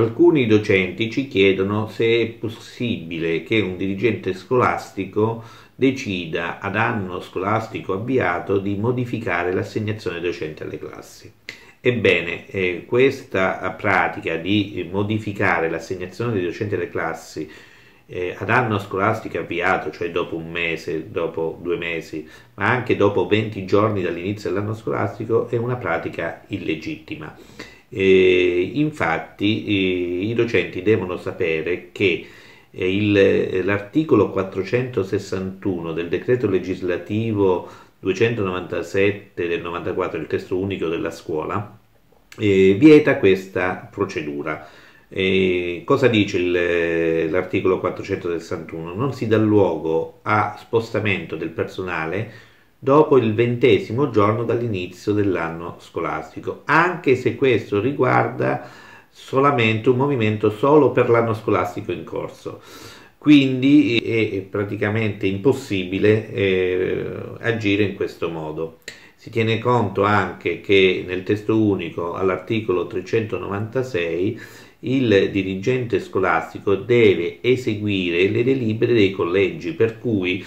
Alcuni docenti ci chiedono se è possibile che un dirigente scolastico decida ad anno scolastico avviato di modificare l'assegnazione docente alle classi. Ebbene, eh, questa pratica di modificare l'assegnazione dei docenti alle classi eh, ad anno scolastico avviato, cioè dopo un mese, dopo due mesi, ma anche dopo 20 giorni dall'inizio dell'anno scolastico, è una pratica illegittima eh, infatti eh, i docenti devono sapere che eh, eh l'articolo 461 del decreto legislativo 297 del 94, il testo unico della scuola, eh, vieta questa procedura. Eh, cosa dice eh, l'articolo 461? Non si dà luogo a spostamento del personale dopo il ventesimo giorno dall'inizio dell'anno scolastico, anche se questo riguarda solamente un movimento solo per l'anno scolastico in corso. Quindi è praticamente impossibile eh, agire in questo modo. Si tiene conto anche che nel testo unico all'articolo 396 il dirigente scolastico deve eseguire le delibere dei collegi, per cui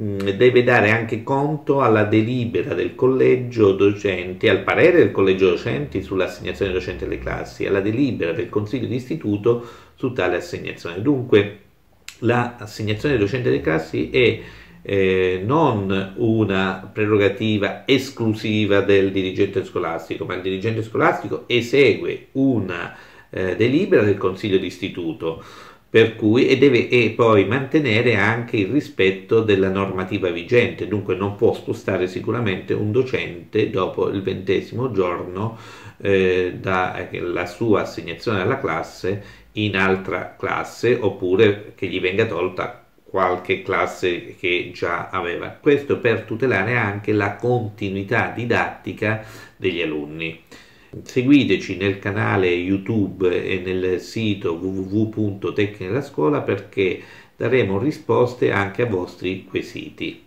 Mm, deve dare anche conto alla delibera del collegio docenti, al parere del collegio docenti sull'assegnazione docente alle classi, alla delibera del consiglio di istituto su tale assegnazione. Dunque, l'assegnazione docente alle classi è eh, non una prerogativa esclusiva del dirigente scolastico, ma il dirigente scolastico esegue una eh, delibera del consiglio di istituto per cui, e deve e poi mantenere anche il rispetto della normativa vigente, dunque non può spostare sicuramente un docente dopo il ventesimo giorno eh, dalla eh, sua assegnazione alla classe in altra classe oppure che gli venga tolta qualche classe che già aveva. Questo per tutelare anche la continuità didattica degli alunni. Seguiteci nel canale YouTube e nel sito www.tecnelascola perché daremo risposte anche a vostri quesiti.